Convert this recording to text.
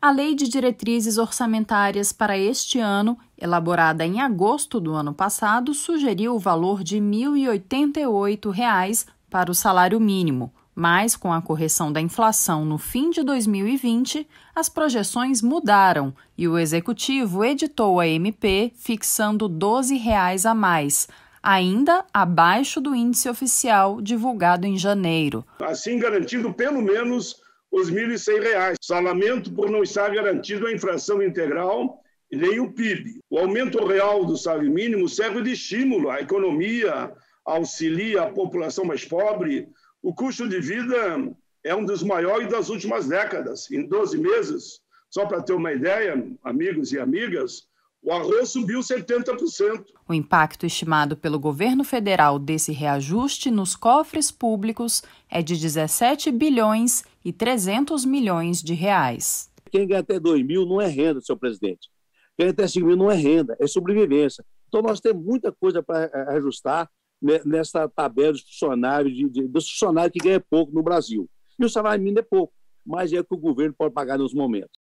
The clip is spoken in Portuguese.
a Lei de Diretrizes Orçamentárias para este ano, elaborada em agosto do ano passado, sugeriu o valor de R$ 1.088 reais para o salário mínimo, mas com a correção da inflação no fim de 2020, as projeções mudaram e o executivo editou a MP fixando R$ 12 reais a mais, ainda abaixo do índice oficial divulgado em janeiro. Assim garantindo pelo menos os R$ 1.100. Salamento por não estar garantido a inflação integral e nem o PIB. O aumento real do salário mínimo serve de estímulo à economia, auxilia a população mais pobre. O custo de vida é um dos maiores das últimas décadas. Em 12 meses, só para ter uma ideia, amigos e amigas, o arroz subiu 70%. O impacto estimado pelo governo federal desse reajuste nos cofres públicos é de 17 bilhões e 300 milhões de reais. Quem ganha até 2 mil não é renda, senhor presidente. Quem ganha até 5 mil não é renda, é sobrevivência. Então, nós temos muita coisa para eh, eh, ajustar nessa tabela dos funcionários, de, de, dos funcionários que ganham pouco no Brasil. E o salário mínimo é pouco, mas é o que o governo pode pagar nos momentos.